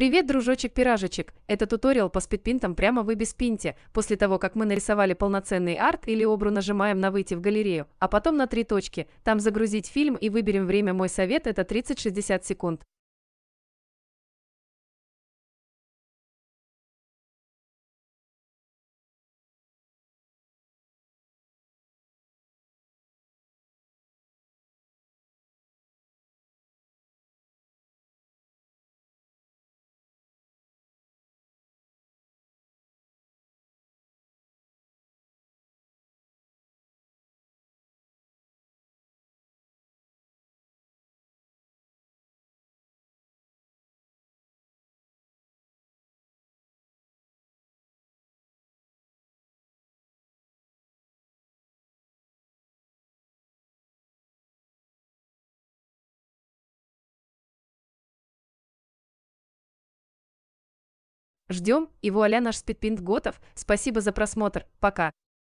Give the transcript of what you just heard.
Привет, дружочек-пирожечек! Это туториал по спидпинтам прямо в Ибиспинте. После того, как мы нарисовали полноценный арт или обру нажимаем на «Выйти в галерею», а потом на три точки. Там загрузить фильм и выберем время «Мой совет» — это 30-60 секунд. Ждем и вуаля наш спидпинт готов. Спасибо за просмотр. Пока.